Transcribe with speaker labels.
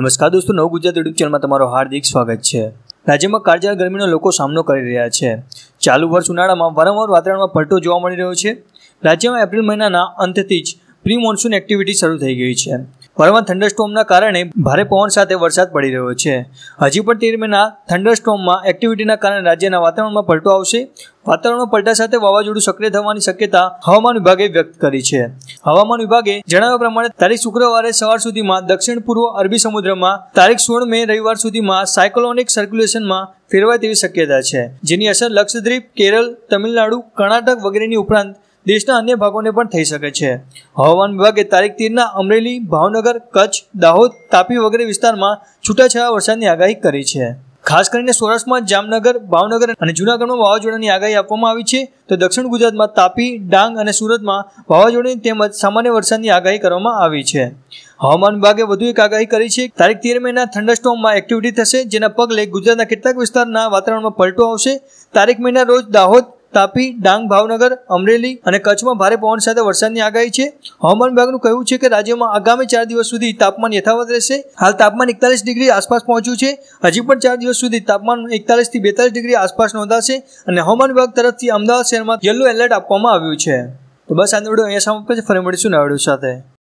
Speaker 1: નમસ્કાર દોસ્તો નવ ગુજરાત યુટ્યુબ ચેનલમાં તમારું હાર્દિક સ્વાગત છે રાજ્યમાં કાળજાળ ગરમીનો લોકો સામનો કરી રહ્યા છે ચાલુ વર્ષ ઉનાળામાં વારંવાર વાતાવરણમાં પલટો જોવા મળી રહ્યો છે રાજ્યમાં એપ્રિલ મહિનાના અંતથી જ પ્રી મોન્સૂન એક્ટિવિટી શરૂ થઈ ગઈ છે હળવા થંડરસ્ટોમના કારણે ભારે પવન સાથે વરસાદ પડી રહ્યો છે હજી પણ તે દરમિયાન થંડરસ્ટોમમાં એક્ટિવિટીના કારણે રાજ્યના વાતાવરણમાં પલટો આવશે વાતાવરણમાં પલટા સાથે વાવાઝોડું સક્રિય થવાની શક્યતા હવામાન વિભાગે વ્યક્ત કરી છે હવામાન વિભાગે જણાવ્યા પ્રમાણે તારીખ શુક્રવારે સવાર સુધીમાં દક્ષિણ પૂર્વ અરબી સમુદ્રમાં તારીખ સોળ મે રવિવાર સુધીમાં સાયક્લોનિક સર્ક્યુલેશનમાં ફેરવાય તેવી શક્યતા છે જેની અસર લક્ષદ્વીપ કેરળ તમિલનાડુ કર્ણાટક વગેરેની ઉપરાંત દેશના અન્ય ભાગોને પણ થઈ શકે છે હવામાન વિભાગે તારીખ તેરના અમરેલી ભાવનગર કચ્છ દાહોદ તાપી વગેરે વિસ્તારમાં છૂટાછવાયા વરસાદની આગાહી કરી છે ખાસ કરીને સૌરાષ્ટ્રમાં જામનગર ભાવનગર અને જૂનાગઢમાં વાવાઝોડાની આગાહી આપવામાં આવી છે તો દક્ષિણ ગુજરાતમાં તાપી ડાંગ અને સુરતમાં વાવાઝોડાની તેમજ સામાન્ય વરસાદની આગાહી કરવામાં આવી છે હવામાન વિભાગે વધુ એક આગાહી કરી છે તારીખ તેર મહિના થંડરસ્ટોમમાં એક્ટિવિટી થશે જેના પગલે ગુજરાતના કેટલાક વિસ્તારના વાતાવરણમાં પલટો આવશે તારીખ મહિના રોજ દાહોદ તાપી ડાંગ ભાવનગર અમરેલી અને કચ્છમાં ભારે પવન સાથે વરસાદની આગાહી છે હવામાન વિભાગનું કહેવું છે કે રાજ્યમાં આગામી ચાર દિવસ સુધી તાપમાન યથાવત રહેશે હાલ તાપમાન એકતાલીસ ડિગ્રી આસપાસ પહોંચ્યું છે હજી પણ ચાર દિવસ સુધી તાપમાન એકતાલીસથી બેતાલીસ ડિગ્રી આસપાસ નોંધાશે અને હવામાન વિભાગ તરફથી અમદાવાદ શહેરમાં યલો એલર્ટ આપવામાં આવ્યું છે તો બસ આજનો વિડીયો અહીંયા સમાપ્ત છે ફરી મળીશું નવા સાથે